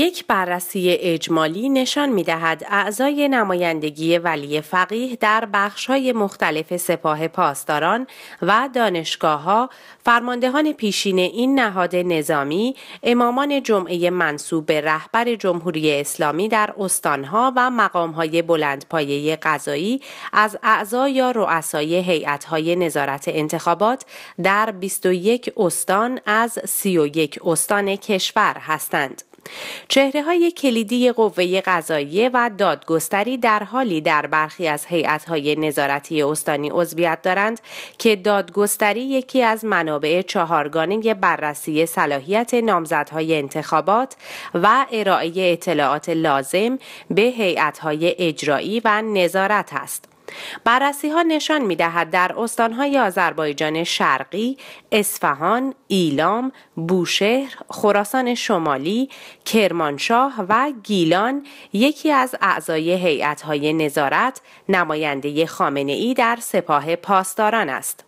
یک بررسی اجمالی نشان می دهد اعضای نمایندگی ولی فقیه در بخش های مختلف سپاه پاسداران و دانشگاه ها، فرماندهان پیشین این نهاد نظامی، امامان جمعه منصوب به رهبر جمهوری اسلامی در استانها و مقام های بلندپایه قضایی از اعضا یا رؤسای هیئت های نظارت انتخابات در 21 استان از 31 استان کشور هستند. چهره های کلیدی قوه قضاییه و دادگستری در حالی در برخی از هیئت های نظارتی استانی عضویت دارند که دادگستری یکی از منابع چهارگانه بررسی صلاحیت نامزدهای انتخابات و ارائه اطلاعات لازم به هیئت های اجرایی و نظارت است. بررسی ها نشان می دهد در استانهای آذربایجان شرقی، اصفهان، ایلام، بوشهر، خراسان شمالی، کرمانشاه و گیلان یکی از اعضای های نظارت نماینده خامنه ای در سپاه پاسداران است.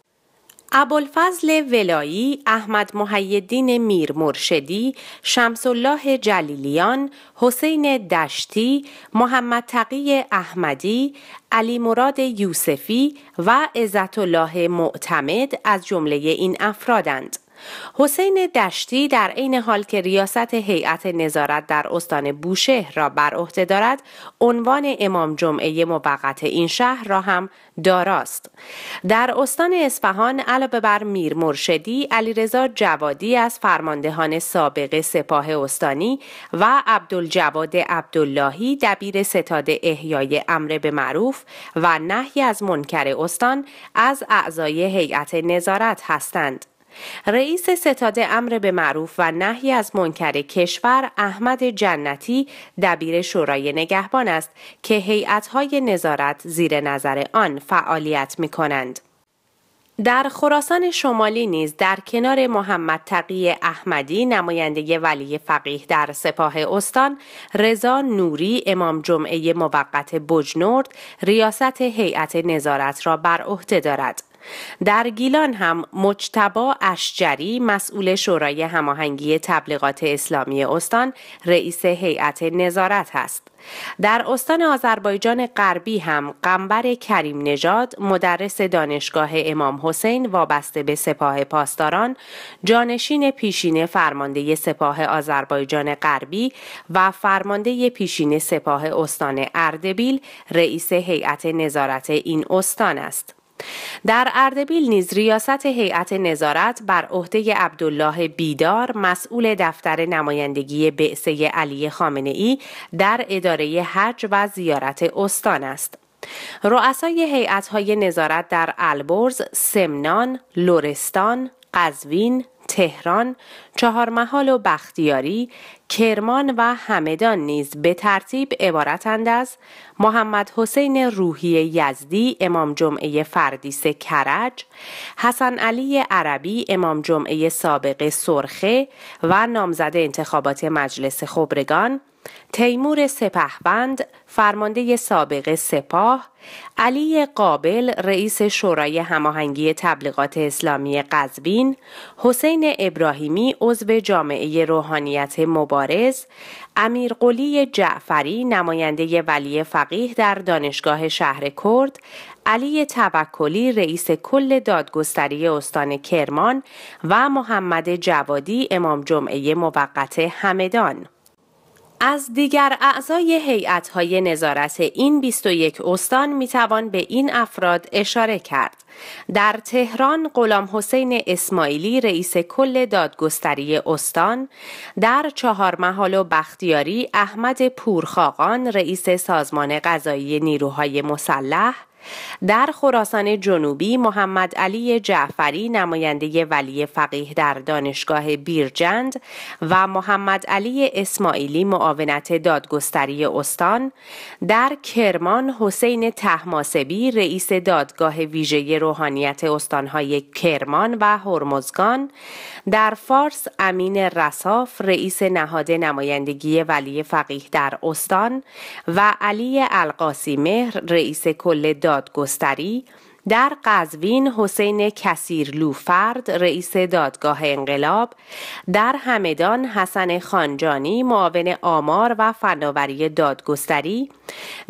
ابوالفضل ولایی، احمد محیدین میر مرشدی، شمس الله جلیلیان، حسین دشتی، محمد تقی احمدی، علی مراد یوسفی و عزت الله معتمد از جمله این افرادند. حسین دشتی در عین حال که ریاست هیئت نظارت در استان بوشهر را بر عهده دارد عنوان امام جمعه موقت این شهر را هم داراست در استان اصفهان علاوه بر میر مرشدی علیرضا جوادی از فرماندهان سابق سپاه استانی و عبدالجواد عبداللهی دبیر ستاد احیای امر به معروف و نهی از منکر استان از اعضای هیئت نظارت هستند رئیس ستاد امر به معروف و نهی از منکر کشور احمد جنتی دبیر شورای نگهبان است که هیئت‌های نظارت زیر نظر آن فعالیت می کنند. در خراسان شمالی نیز در کنار محمد تقی احمدی نماینده ولی فقیه در سپاه استان رضا نوری امام جمعه موقت بجنورد ریاست هیئت نظارت را بر عهده دارد در گیلان هم مجتبا اشجری مسئول شورای هماهنگی تبلیغات اسلامی استان رئیس هیئت نظارت است. در استان آذربایجان غربی هم قنبر کریم نژاد مدرس دانشگاه امام حسین وابسته به سپاه پاسداران جانشین پیشین فرمانده سپاه آذربایجان غربی و فرمانده پیشین سپاه استان اردبیل رئیس هیئت نظارت این استان است. در اردبیل نیز ریاست هیئت نظارت بر عهده عبدالله بیدار مسئول دفتر نمایندگی بعثه علی خامنه ای در اداره حج و زیارت استان است. رؤسای هیئت‌های نظارت در البرز، سمنان، لورستان، قزوین، تهران، چهارمحال و بختیاری، کرمان و همدان نیز به ترتیب عبارتند از محمد حسین روحی یزدی امام جمعه فردیس کرج، حسن علی عربی امام جمعه سابق سرخه و نامزد انتخابات مجلس خبرگان، تیمور سپهبند فرمانده سابق سپاه علی قابل رئیس شورای هماهنگی تبلیغات اسلامی قزوین حسین ابراهیمی عضو جامعه روحانیت مبارز امیرقلی جعفری نماینده ولی فقیه در دانشگاه شهر کرد علی توکلی رئیس کل دادگستری استان کرمان و محمد جوادی امام جمعه موقت همدان از دیگر اعضای های نظارت این 21 استان می توان به این افراد اشاره کرد. در تهران غلام حسین اسماعیلی رئیس کل دادگستری استان، در محال و بختیاری احمد پورخاقان رئیس سازمان قضایی نیروهای مسلح، در خراسان جنوبی محمد علی جعفری نماینده ولی فقیه در دانشگاه بیرجند و محمد علی اسماعیلی معاونت دادگستری استان در کرمان حسین تحماسبی رئیس دادگاه ویژه روحانیت استانهای کرمان و هرمزگان در فارس امین رصاف رئیس نهاد نمایندگی ولی فقیه در استان و علی القاسی مهر رئیس کل دادگستری در قزوین حسین کسیرلو فرد رئیس دادگاه انقلاب در همدان حسن خانجانی معاون آمار و فناوری دادگستری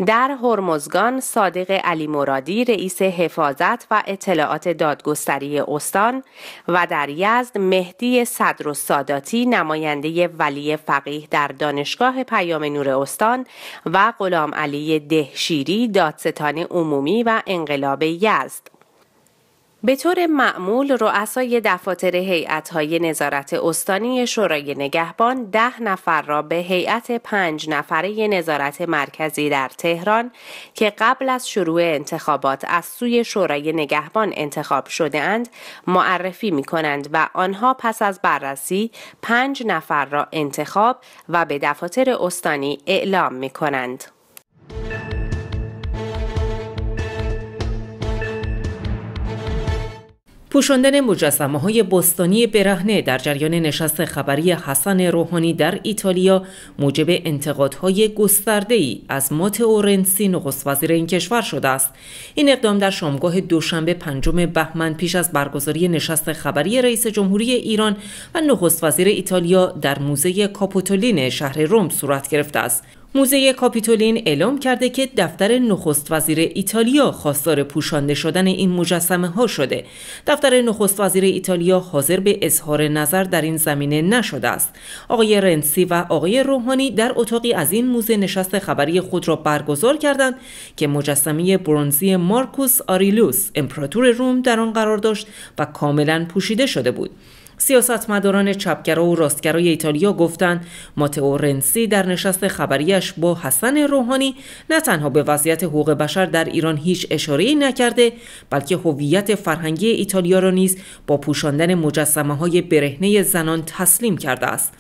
در هرمزگان صادق علی مرادی رئیس حفاظت و اطلاعات دادگستری استان و در یزد مهدی صدر و ساداتی نماینده ولی فقیه در دانشگاه پیام نور استان و غلام علی دهشیری دادستان عمومی و انقلاب یزد به طور معمول رؤسای دفاتر های نظارت استانی شورای نگهبان ده نفر را به هیئت پنج نفره نظارت مرکزی در تهران که قبل از شروع انتخابات از سوی شورای نگهبان انتخاب شده اند معرفی می کنند و آنها پس از بررسی پنج نفر را انتخاب و به دفاتر استانی اعلام می کنند. پوشاندن مجسمه های بستانی برهنه در جریان نشست خبری حسن روحانی در ایتالیا موجب انتقادهای گسترده ای از مات اورنسی نخست وزیر این کشور شده است این اقدام در شامگاه دوشنبه پنجم بهمن پیش از برگزاری نشست خبری رئیس جمهوری ایران و نخست وزیر ایتالیا در موزه کاپوتولین شهر روم صورت گرفته است موزه کاپیتولین اعلام کرده که دفتر نخست وزیر ایتالیا خواستار پوشانده شدن این مجسمه ها شده. دفتر نخست وزیر ایتالیا حاضر به اظهار نظر در این زمینه نشده است. آقای رنسی و آقای روحانی در اتاقی از این موزه نشست خبری خود را برگزار کردند که مجسمه برونزی مارکوس آریلوس امپراتور روم در آن قرار داشت و کاملا پوشیده شده بود. سیاستمداران چپگرا و راستگرای ایتالیا گفتند ماتئو رنسی در نشست خبریش با حسن روحانی نه تنها به وضعیت حقوق بشر در ایران هیچ اشاره‌ای نکرده بلکه هویت فرهنگی ایتالیا را نیز با پوشاندن مجسمه های برهنه زنان تسلیم کرده است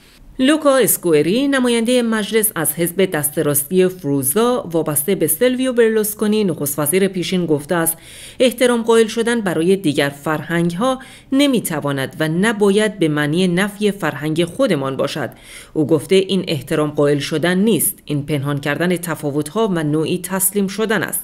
لوکا اسکوئری نماینده مجلس از حزب دستراستی فروزا وابسته به سلویو برلوسکونی نخست وزیر پیشین گفته است احترام قائل شدن برای دیگر فرهنگ ها نمیتواند و نباید به معنی نفی فرهنگ خودمان باشد او گفته این احترام قائل شدن نیست این پنهان کردن تفاوت ها و نوعی تسلیم شدن است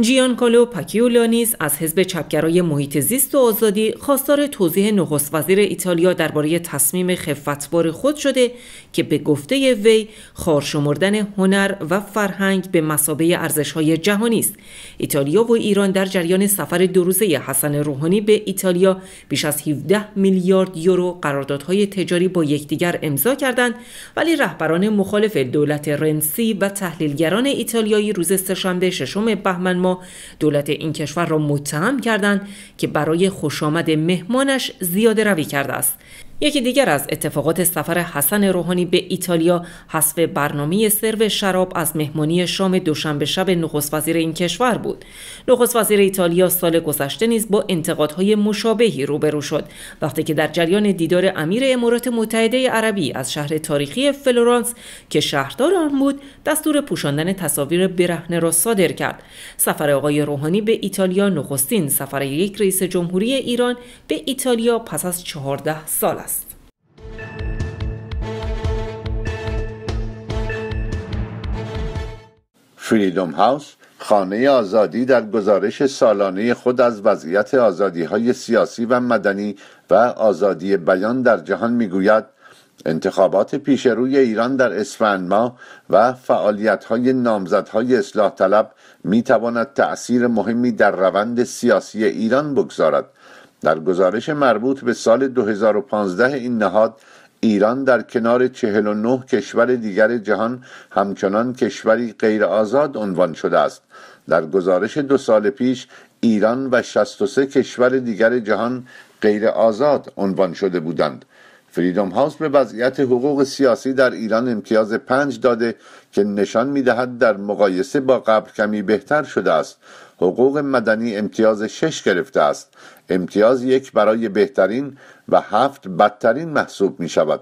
جیانکالو پاکیولا نیز از حزب چپگرای محیط زیست و آزادی خواستار توضیح نخست وزیر ایتالیا درباره تصمیم خفتبار خود شده که به گفته وی خارشمردن هنر و فرهنگ به مسابه ارزشهای جهانی است ایتالیا و ایران در جریان سفر دو روزه حسن روحانی به ایتالیا بیش از 17 میلیارد یورو قراردادهای تجاری با یکدیگر امضا کردند ولی رهبران مخالف دولت رنسی و تحلیلگران ایتالیایی روز سهشنبه ششم بهمن دولت این کشور را متهم کردند که برای خوشامد مهمانش زیاده روی کرده است یکی دیگر از اتفاقات سفر حسن روحانی به ایتالیا حذف برنامه سرو شراب از مهمانی شام دوشنبه شب نخست وزیر این کشور بود نخست وزیر ایتالیا سال گذشته نیز با انتقادهای مشابهی روبرو شد وقتی که در جریان دیدار امیر امارات متحده عربی از شهر تاریخی فلورانس که شهردار آن بود دستور پوشاندن تصاویر برهنه را صادر کرد سفر آقای روحانی به ایتالیا نخستین سفر یک رئیس جمهوری ایران به ایتالیا پس از 14 سال است فریدوم هاوس خانه آزادی در گزارش سالانه خود از وضعیت آزادی های سیاسی و مدنی و آزادی بیان در جهان میگوید انتخابات پیشروی ایران در اسفند ماه و فعالیت های نامزدهای اصلاح طلب می تواند تأثیر مهمی در روند سیاسی ایران بگذارد در گزارش مربوط به سال 2015 این نهاد ایران در کنار 49 کشور دیگر جهان همچنان کشوری غیر آزاد عنوان شده است در گزارش دو سال پیش ایران و 63 کشور دیگر جهان غیر آزاد عنوان شده بودند فریدوم هاوس به وضعیت حقوق سیاسی در ایران امتیاز پنج داده که نشان دهد در مقایسه با قبل کمی بهتر شده است حقوق مدنی امتیاز شش گرفته است امتیاز یک برای بهترین و هفت بدترین محسوب می شود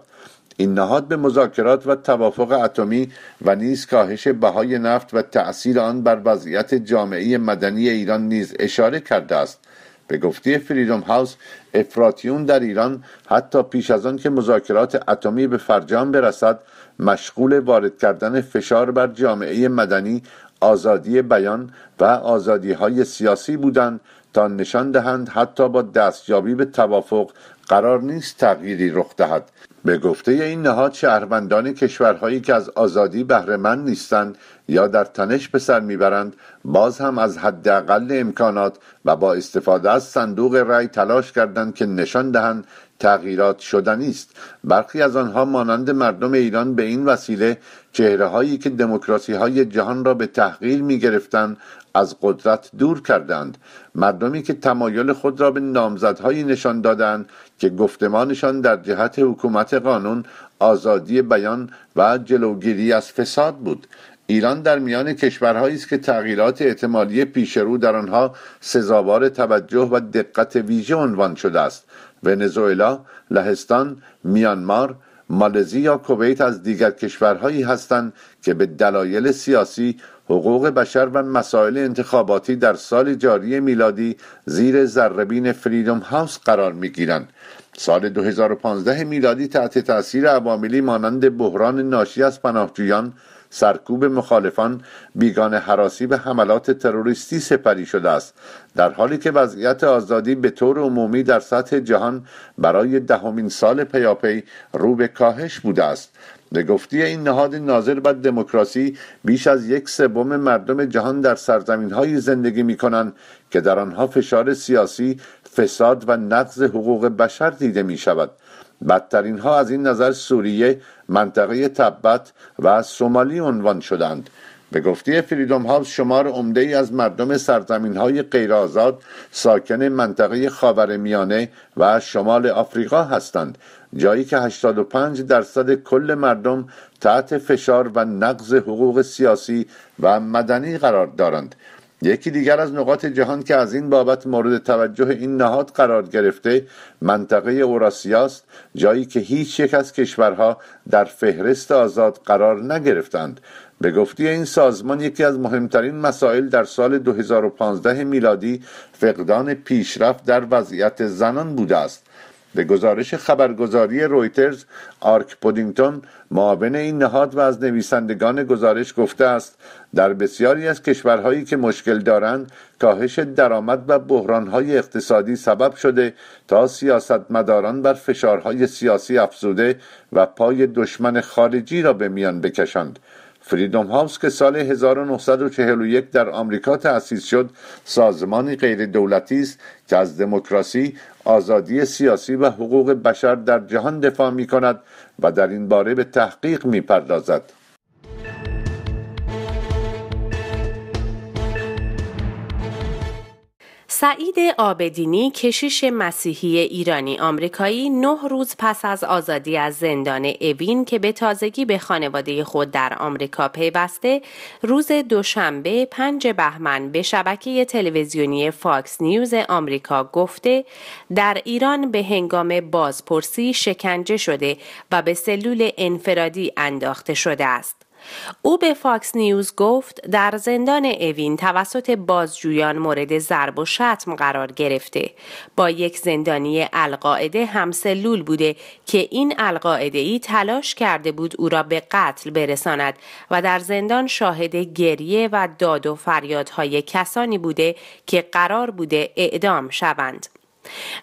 این نهاد به مذاکرات و توافق اتمی و نیز کاهش بهای نفت و تأثیر آن بر وضعیت جامعه مدنی ایران نیز اشاره کرده است به گفته فریدوم هاوس افراتیون در ایران حتی پیش از آن که مذاکرات اتمی به فرجام برسد مشغول وارد کردن فشار بر جامعه مدنی آزادی بیان و آزادی های سیاسی بودند تا نشان دهند حتی با دستیابی به توافق قرار نیست تغییری رخ دهد به گفته این نهاد شهروندان کشورهایی که از آزادی بهرهمند نیستند یا در تنش به سر میبرند باز هم از حداقل امکانات و با استفاده از صندوق رأی تلاش کردند که نشان دهند تغییرات شدنی است برخی از آنها مانند مردم ایران به این وسیله چهره هایی که دموکراسی های جهان را به تحقیر می گرفتن از قدرت دور کردند مردمی که تمایل خود را به نامزدهایی نشان دادند که گفتمانشان در جهت حکومت قانون آزادی بیان و جلوگیری از فساد بود ایران در میان کشورهایی است که تغییرات اعتمادی پیشرو در آنها سزاوار توجه و دقت ویژه عنوان شده است ونزوئلا لهستان میانمار مالزی یا کویت از دیگر کشورهایی هستند که به دلایل سیاسی حقوق بشر و مسائل انتخاباتی در سال جاری میلادی زیر ذربین فریدوم هاوس قرار میگیرند سال 2015 میلادی تحت تاثیر عواملی مانند بحران ناشی از پناهجویان سرکوب مخالفان بیگانه حراسی به حملات تروریستی سپری شده است در حالی که وضعیت آزادی به طور عمومی در سطح جهان برای دهمین سال پیاپی رو به کاهش بوده است به گفتی این نهاد ناظر بر دموکراسی بیش از یک سوم مردم جهان در سرزمین های زندگی می کنند که در آنها فشار سیاسی، فساد و نقض حقوق بشر دیده می شود. بدترین ها از این نظر سوریه منطقه تبت و سومالی عنوان شدند به گفته فریدوم هاوس شمار عمده ای از مردم سرزمین های غیرآزاد ساکن منطقه خاورمیانه و شمال آفریقا هستند جایی که 85 درصد کل مردم تحت فشار و نقض حقوق سیاسی و مدنی قرار دارند یکی دیگر از نقاط جهان که از این بابت مورد توجه این نهاد قرار گرفته منطقه است جایی که هیچ یک از کشورها در فهرست آزاد قرار نگرفتند به گفتی این سازمان یکی از مهمترین مسائل در سال 2015 میلادی فقدان پیشرفت در وضعیت زنان بوده است به گزارش خبرگزاری رویترز آرک پودینگتون معاون این نهاد و از نویسندگان گزارش گفته است در بسیاری از کشورهایی که مشکل دارند کاهش درآمد و بحرانهای اقتصادی سبب شده تا سیاستمداران بر فشارهای سیاسی افزوده و پای دشمن خارجی را به میان بکشند فریدوم هاوس که سال 1941 در آمریکا تأسیس شد سازمانی غیر دولتی است که از دموکراسی آزادی سیاسی و حقوق بشر در جهان دفاع می کند و در این باره به تحقیق می پردازد. سعید آبدینی کشیش مسیحی ایرانی آمریکایی نه روز پس از آزادی از زندان اوین که به تازگی به خانواده خود در آمریکا پیوسته روز دوشنبه پنج بهمن به شبکه تلویزیونی فاکس نیوز آمریکا گفته در ایران به هنگام بازپرسی شکنجه شده و به سلول انفرادی انداخته شده است. او به فاکس نیوز گفت در زندان اوین توسط بازجویان مورد ضرب و شتم قرار گرفته با یک زندانی القاعده همسلول بوده که این القاعده ای تلاش کرده بود او را به قتل برساند و در زندان شاهد گریه و داد و فریادهای کسانی بوده که قرار بوده اعدام شوند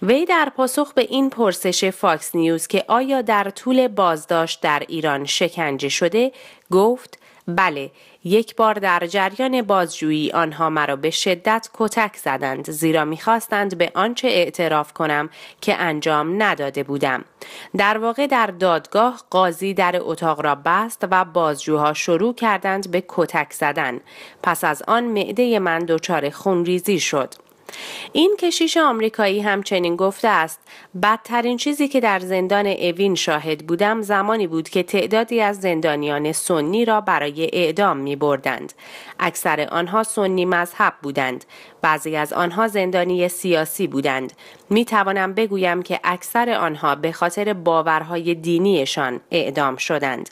وی در پاسخ به این پرسش فاکس نیوز که آیا در طول بازداشت در ایران شکنجه شده گفت بله یک بار در جریان بازجویی آنها مرا به شدت کتک زدند زیرا میخواستند به آنچه اعتراف کنم که انجام نداده بودم در واقع در دادگاه قاضی در اتاق را بست و بازجوها شروع کردند به کتک زدن پس از آن معده من دچار خونریزی شد این کشیش آمریکایی همچنین گفته است بدترین چیزی که در زندان اوین شاهد بودم زمانی بود که تعدادی از زندانیان سنی را برای اعدام می بردند. اکثر آنها سنی مذهب بودند. بعضی از آنها زندانی سیاسی بودند. می توانم بگویم که اکثر آنها به خاطر باورهای دینیشان اعدام شدند.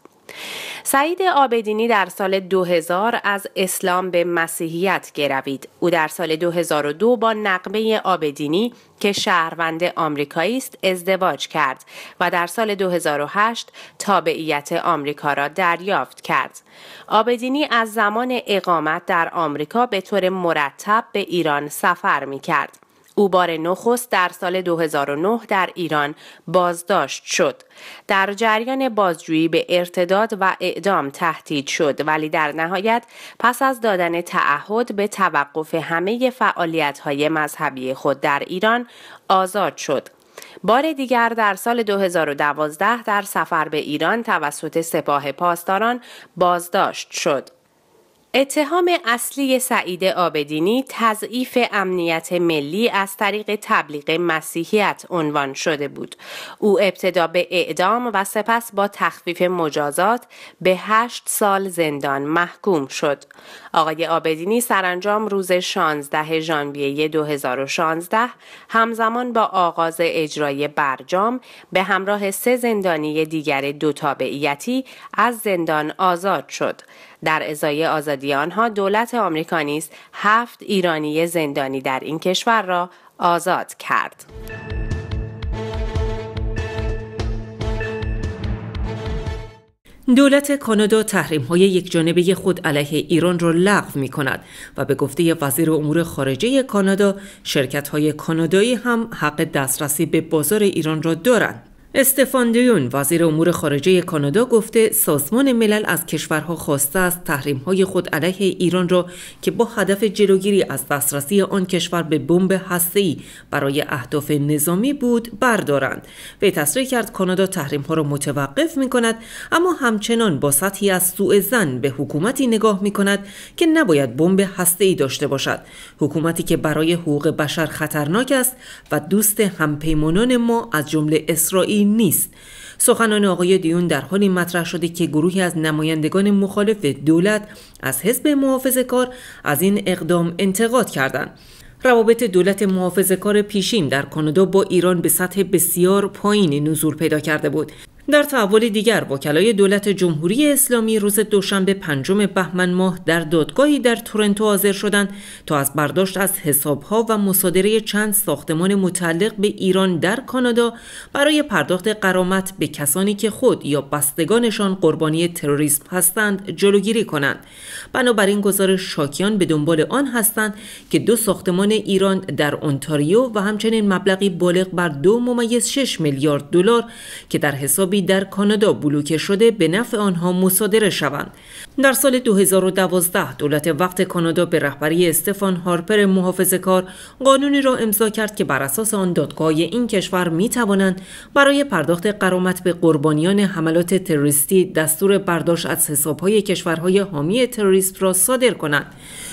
سعید آبدینی در سال 2000 از اسلام به مسیحیت گروید. او در سال 2002 با نقمه آبدینی که شهروند آمریکایی است ازدواج کرد و در سال 2008 تابعیت آمریکا را دریافت کرد. آبدینی از زمان اقامت در آمریکا به طور مرتب به ایران سفر می کرد. او بار نخست در سال 2009 در ایران بازداشت شد. در جریان بازجویی به ارتداد و اعدام تهدید شد ولی در نهایت پس از دادن تعهد به توقف همه فعالیت های مذهبی خود در ایران آزاد شد. بار دیگر در سال 2012 در سفر به ایران توسط سپاه پاسداران بازداشت شد. اتهام اصلی سعید آبدینی تضعیف امنیت ملی از طریق تبلیغ مسیحیت عنوان شده بود. او ابتدا به اعدام و سپس با تخفیف مجازات به هشت سال زندان محکوم شد. آقای آبدینی سرانجام روز 16 ژانویه 2016 همزمان با آغاز اجرای برجام به همراه سه زندانی دیگر دو تابعیتی از زندان آزاد شد. در ازای آزادی آنها دولت نیز هفت ایرانی زندانی در این کشور را آزاد کرد. دولت کانادا تحریم های یک جانبه خود علیه ایران را لغو می کند و به گفته وزیر امور خارجه کانادا شرکت های کانادایی هم حق دسترسی به بازار ایران را دارند. استفان دیون وزیر امور خارجه کانادا گفته سازمان ملل از کشورها خواسته است تحریم‌های خود علیه ایران را که با هدف جلوگیری از دسترسی آن کشور به بمب ای برای اهداف نظامی بود بردارند. وی تصریح کرد کانادا تحریم‌ها را متوقف کند اما همچنان با سطحی از سوء زن به حکومتی نگاه می‌کند که نباید بمب ای داشته باشد. حکومتی که برای حقوق بشر خطرناک است و دوست همپیمانان ما از جمله اسرائیل نیست سخنان آقای دیون در حالی مطرح شده که گروهی از نمایندگان مخالف دولت از حزب محافظه کار از این اقدام انتقاد کردند روابط دولت محافظه کار پیشین در کانادا با ایران به سطح بسیار پایین نزول پیدا کرده بود در تحول دیگر وکلای دولت جمهوری اسلامی روز دوشنبه پنجم بهمن ماه در دادگاهی در تورنتو حاضر شدند تا از برداشت از حسابها و مصادره چند ساختمان متعلق به ایران در کانادا برای پرداخت قرامت به کسانی که خود یا بستگانشان قربانی تروریسم هستند جلوگیری کنند بنابراین گزارش شاکیان به دنبال آن هستند که دو ساختمان ایران در اونتاریو و همچنین مبلغی بالغ بر دو ممیز 6 میلیارد دلار که در حساب در کانادا بلوکه شده به نفع آنها مصادره شوند در سال 2012 دولت وقت کانادا به رهبری استفان هارپر محافظه کار قانونی را امضا کرد که بر اساس آن دادگاه این کشور می توانند برای پرداخت قرامت به قربانیان حملات تروریستی دستور برداشت از حسابهای کشورهای حامی تروریسم را صادر کنند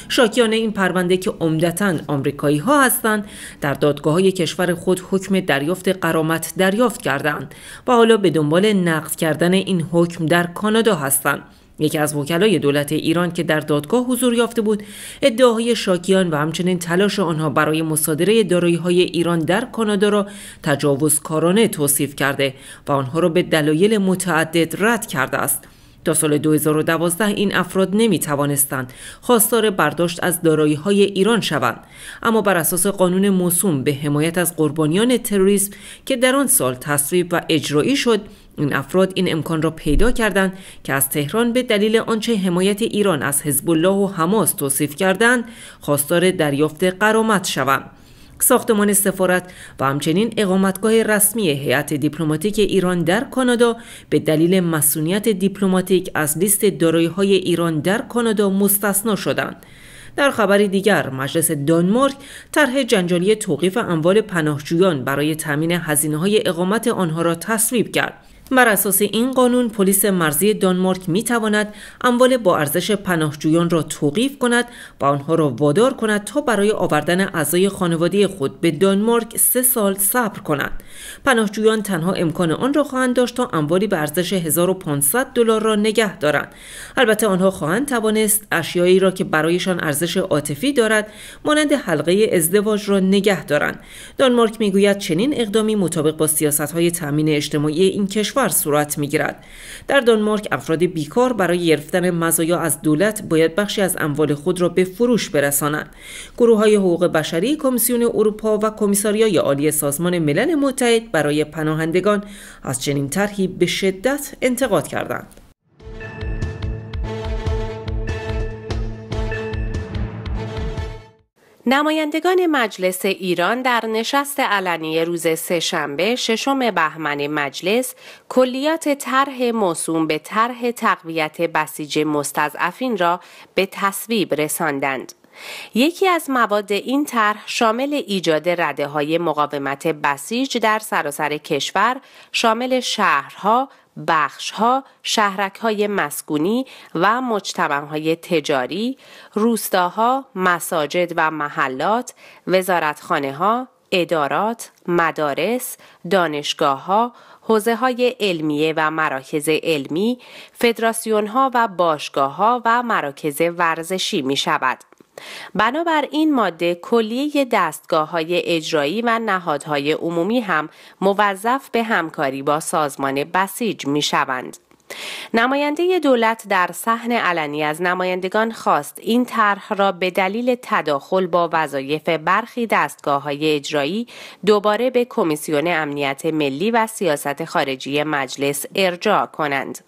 شاکیان این پرونده که عمدتا آمریکایی ها هستند در دادگاه های کشور خود حکم دریافت قرامت دریافت کردند و حالا به دنبال نقض کردن این حکم در کانادا هستند یکی از وکلای دولت ایران که در دادگاه حضور یافته بود ادعاهای شاکیان و همچنین تلاش آنها برای مصادره دارایی های ایران در کانادا را تجاوزکارانه توصیف کرده و آنها را به دلایل متعدد رد کرده است تا سال 2012 این افراد نمی توانستند خواستار برداشت از دارایی های ایران شوند اما بر اساس قانون موسوم به حمایت از قربانیان تروریسم که در آن سال تصویب و اجرایی شد این افراد این امکان را پیدا کردند که از تهران به دلیل آنچه حمایت ایران از حزب الله و حماس توصیف کردند خواستار دریافت قرامت شوند ساختمان سفارت و همچنین اقامتگاه رسمی هیئت دیپلماتیک ایران در کانادا به دلیل مسئولیت دیپلماتیک از لیست های ایران در کانادا مستثنا شدند. در خبر دیگر مجلس دانمارک طرح جنجالی توقیف اموال پناهجویان برای تامین هزینه های اقامت آنها را تصویب کرد بر اساس این قانون پلیس مرزی دانمارک می تواند اموال با ارزش پناهجویان را توقیف کند و آنها را وادار کند تا برای آوردن اعضای خانواده خود به دانمارک سه سال صبر کند. پناهجویان تنها امکان آن را خواهند داشت تا اموالی به ارزش 1500 دلار را نگه دارند. البته آنها خواهند توانست اشیایی را که برایشان ارزش عاطفی دارد مانند حلقه ازدواج را نگه دارند. دانمارک میگوید چنین اقدامی مطابق با سیاست های تامین اجتماعی این کشور صورت در دانمارک افراد بیکار برای گرفتن مزایا از دولت باید بخشی از اموال خود را به فروش برسانند. گروه های حقوق بشری، کمیسیون اروپا و کمیساریای عالی سازمان ملل متحد برای پناهندگان از چنین طرحی به شدت انتقاد کردند. نمایندگان مجلس ایران در نشست علنی روز سهشنبه ششم بهمن مجلس کلیات طرح موسوم به طرح تقویت بسیج مستضعفین را به تصویب رساندند. یکی از مواد این طرح شامل ایجاد رده های مقاومت بسیج در سراسر کشور شامل شهرها، بخشها، شهرکهای مسکونی و مجتمعهای تجاری، روستاها، مساجد و محلات، وزارتخانه ها، ادارات، مدارس، دانشگاه ها، حوزه های علمیه و مراکز علمی، فدراسیون ها و باشگاه ها و مراکز ورزشی می شود. بنابراین ماده کلیه دستگاه های اجرایی و نهادهای عمومی هم موظف به همکاری با سازمان بسیج می شوند. نماینده دولت در صحن علنی از نمایندگان خواست این طرح را به دلیل تداخل با وظایف برخی دستگاه های اجرایی دوباره به کمیسیون امنیت ملی و سیاست خارجی مجلس ارجاع کنند.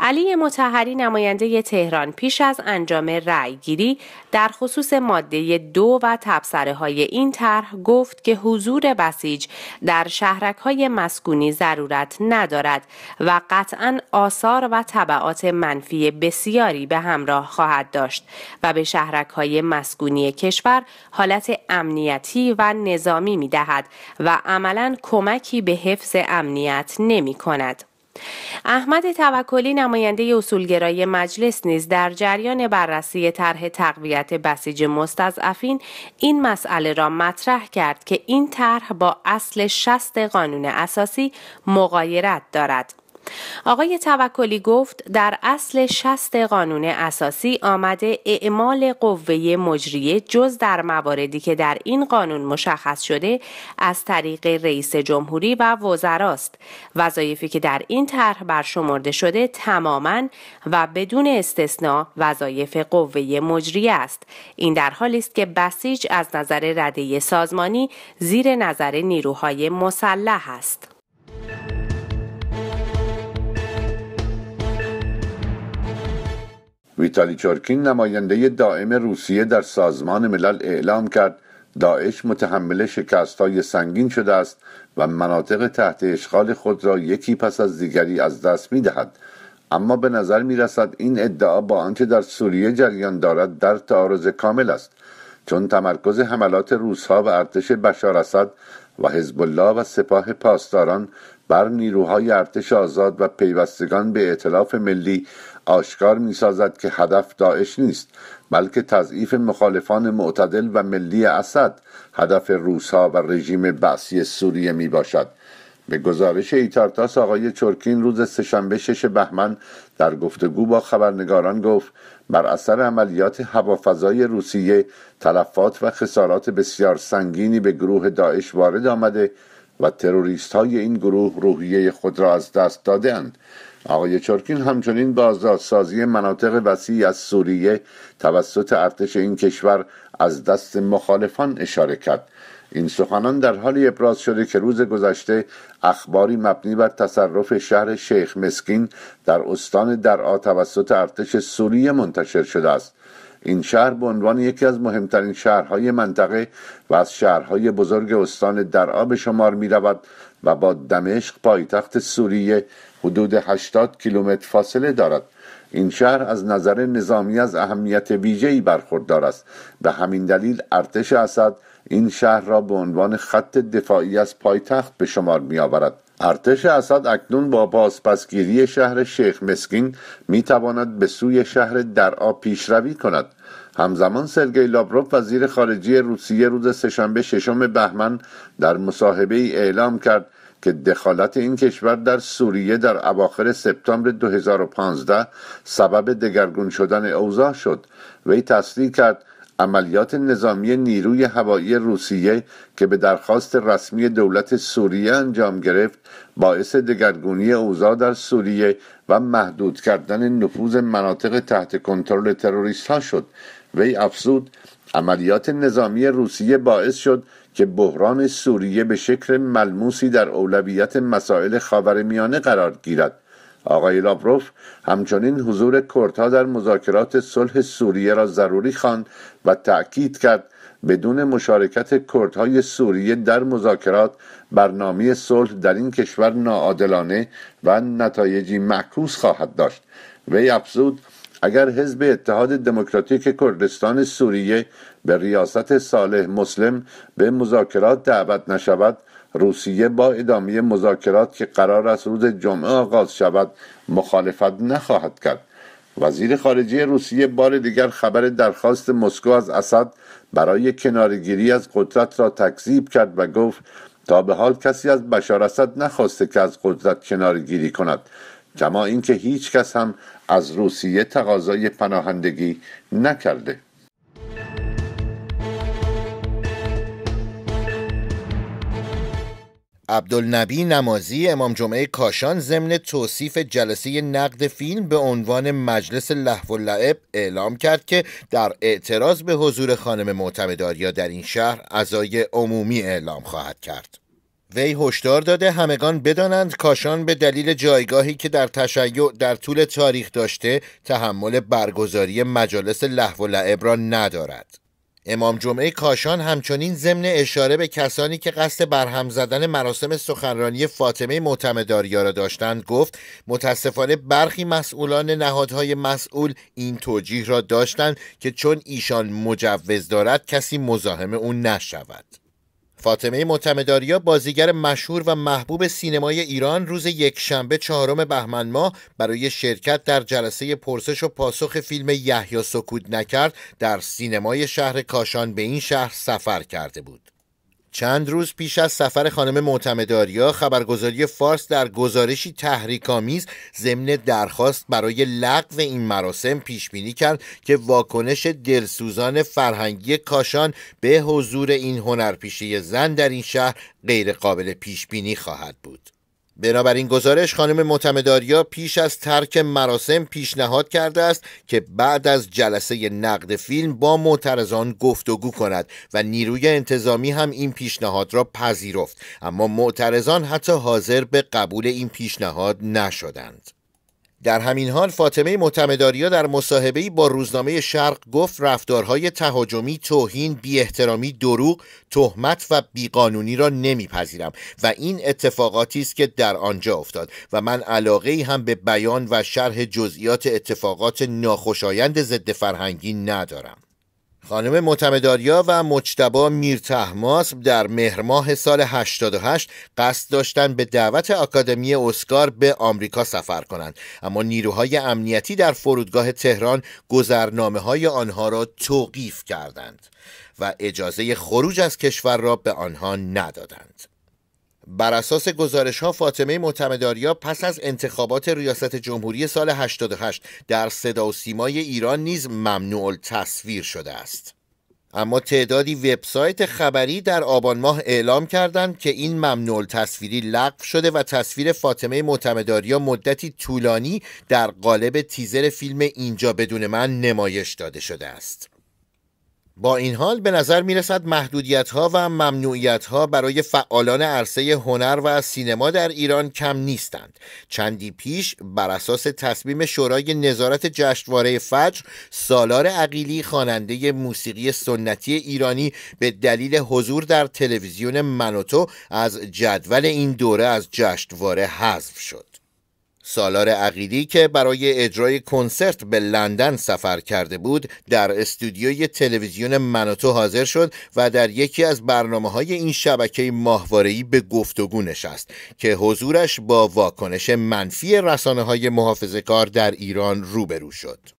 علی متحری نماینده تهران پیش از انجام گیری در خصوص ماده دو و تبصره های این طرح گفت که حضور بسیج در شهرک های مسکونی ضرورت ندارد و قطعا آثار و طبعات منفی بسیاری به همراه خواهد داشت و به شهرک های مسکونی کشور حالت امنیتی و نظامی می دهد و عملا کمکی به حفظ امنیت نمی کند. احمد توکلی نماینده اصولگرای مجلس نیز در جریان بررسی طرح تقویت بسیج مستضعفین این مسئله را مطرح کرد که این طرح با اصل شست قانون اساسی مقایرت دارد آقای توکلی گفت در اصل شست قانون اساسی آمده اعمال قوه مجریه جز در مواردی که در این قانون مشخص شده از طریق رئیس جمهوری و وزراست وظایفی که در این طرح برشمرده شده تماما و بدون استثنا وظایف قوه مجریه است این در حالی است که بسیج از نظر رده سازمانی زیر نظر نیروهای مسلح است ویتالی چورکین نماینده دائم روسیه در سازمان ملل اعلام کرد داعش متحمل شکست های سنگین شده است و مناطق تحت اشغال خود را یکی پس از دیگری از دست می دهد. اما به نظر می رسد این ادعا با آنچه در سوریه جریان دارد در تعارض کامل است چون تمرکز حملات روسها و ارتش بشار اسد و حزب الله و سپاه پاسداران بر نیروهای ارتش آزاد و پیوستگان به اعتلاف ملی آشکار می سازد که هدف داعش نیست بلکه تضعیف مخالفان معتدل و ملی اسد هدف روسا و رژیم بعثی سوریه می باشد به گزارش ایتارتاس آقای چرکین روز سهشنبه شش بهمن در گفتگو با خبرنگاران گفت بر اثر عملیات هوافضای روسیه تلفات و خسارات بسیار سنگینی به گروه داعش وارد آمده و تروریست های این گروه روحیه خود را از دست دادهاند آقای چرکین همچنین به مناطق وسیع از سوریه توسط ارتش این کشور از دست مخالفان اشاره کرد این سخنان در حالی ابراز شده که روز گذشته اخباری مبنی بر تصرف شهر شیخ مسکین در استان درعا توسط ارتش سوریه منتشر شده است این شهر به عنوان یکی از مهمترین شهرهای منطقه و از شهرهای بزرگ استان درعا به شمار می رود و با دمشق پایتخت سوریه حدود 80 کیلومتر فاصله دارد این شهر از نظر نظامی از اهمیت ویژه‌ای برخوردار است به همین دلیل ارتش اسد این شهر را به عنوان خط دفاعی از پایتخت به شمار می‌آورد ارتش اسد اکنون با بازپسگیری شهر شیخ مسکین تواند به سوی شهر درعا پیشروی کند همزمان سرگی لابروف وزیر خارجه روسیه روز سهشنبه ششم بهمن در مصاحبه ای اعلام کرد که دخالت این کشور در سوریه در اواخر سپتامبر 2015 سبب دگرگون شدن اوضاع شد وی تصریح کرد عملیات نظامی نیروی هوایی روسیه که به درخواست رسمی دولت سوریه انجام گرفت باعث دگرگونی اوضاع در سوریه و محدود کردن نفوذ مناطق تحت کنترل تروریست ها شد وی افزود عملیات نظامی روسیه باعث شد که بحران سوریه به شکل ملموسی در اولویت مسائل میانه قرار گیرد آقای لاوروف همچنین حضور کردها در مذاکرات صلح سوریه را ضروری خواند و تأکید کرد بدون مشارکت کردهای سوریه در مذاکرات برنامه صلح در این کشور ناعادلانه و نتایجی معکوس خواهد داشت وی افزود اگر حزب اتحاد دموکراتیک کردستان سوریه به ریاست صالح مسلم به مذاکرات دعوت نشود روسیه با ادامه مذاکرات که قرار است روز جمعه آغاز شود مخالفت نخواهد کرد وزیر خارجه روسیه بار دیگر خبر درخواست مسکو از اسد برای کنارگیری از قدرت را تکذیب کرد و گفت تا به حال کسی از بشار اسد نخواسته که از قدرت کنارگیری کند این اینکه هیچ کس هم از روسیه تقاضای پناهندگی نکرده عبدالنبی نمازی امام جمعه کاشان ضمن توصیف جلسه نقد فیلم به عنوان مجلس لحو لعب اعلام کرد که در اعتراض به حضور خانم معتمداریا در این شهر ازای عمومی اعلام خواهد کرد. وی هشدار داده همگان بدانند کاشان به دلیل جایگاهی که در تشیع در طول تاریخ داشته تحمل برگزاری مجالس لحو و لعب را ندارد امام جمعه کاشان همچنین ضمن اشاره به کسانی که قصد برهم زدن مراسم سخنرانی فاطمه معتمداریا را داشتند گفت متاسفانه برخی مسئولان نهادهای مسئول این توجیه را داشتند که چون ایشان مجوز دارد کسی مزاحم او نشود فاطمه معتمداریا بازیگر مشهور و محبوب سینمای ایران روز یکشنبه چهارم بهمن ماه برای شرکت در جلسه پرسش و پاسخ فیلم یحیی سکوت نکرد در سینمای شهر کاشان به این شهر سفر کرده بود. چند روز پیش از سفر خانم معتمداریا خبرگزاری فارس در گزارشی تحریکآمیز ضمن درخواست برای لغو این مراسم پیش بینی کرد که واکنش دلسوزان فرهنگی کاشان به حضور این هنرپیشه زن در این شهر غیرقابل پیش بینی خواهد بود. بنابراین گزارش خانم متمداریا پیش از ترک مراسم پیشنهاد کرده است که بعد از جلسه نقد فیلم با معترضان گفتگو کند و نیروی انتظامی هم این پیشنهاد را پذیرفت اما معترضان حتی حاضر به قبول این پیشنهاد نشدند در همین حال فاطمه معتمداریا در مصاحبه با روزنامه شرق گفت رفتارهای تهاجمی، توهین، بی احترامی، دروغ، تهمت و بیقانونی را نمیپذیرم و این اتفاقاتی است که در آنجا افتاد و من علاقه هم به بیان و شرح جزئیات اتفاقات ناخوشایند ضد فرهنگی ندارم. خانم متمداریا و مجتبا میرتحماس در مهرماه سال 88 قصد داشتند به دعوت آکادمی اسکار به آمریکا سفر کنند اما نیروهای امنیتی در فرودگاه تهران گذرنامه های آنها را توقیف کردند و اجازه خروج از کشور را به آنها ندادند بر اساس گزارش ها فاطمه معتمداریا پس از انتخابات ریاست جمهوری سال 88 در صدا و سیمای ایران نیز ممنوع تصویر شده است اما تعدادی وبسایت خبری در آبان ماه اعلام کردند که این ممنوع تصویری لغو شده و تصویر فاطمه معتمداریا مدتی طولانی در قالب تیزر فیلم اینجا بدون من نمایش داده شده است با این حال به نظر می رسد محدودیت ها و ممنوعیت ها برای فعالان عرصه هنر و سینما در ایران کم نیستند. چندی پیش بر اساس تصمیم شورای نظارت جشنواره فجر سالار عقیلی خواننده موسیقی سنتی ایرانی به دلیل حضور در تلویزیون منوتو از جدول این دوره از جشنواره حذف شد. سالار عقیدی که برای اجرای کنسرت به لندن سفر کرده بود در استودیوی تلویزیون مناتو حاضر شد و در یکی از برنامه های این شبکه ماهوارهی به گفتگو نشست که حضورش با واکنش منفی رسانه های در ایران روبرو شد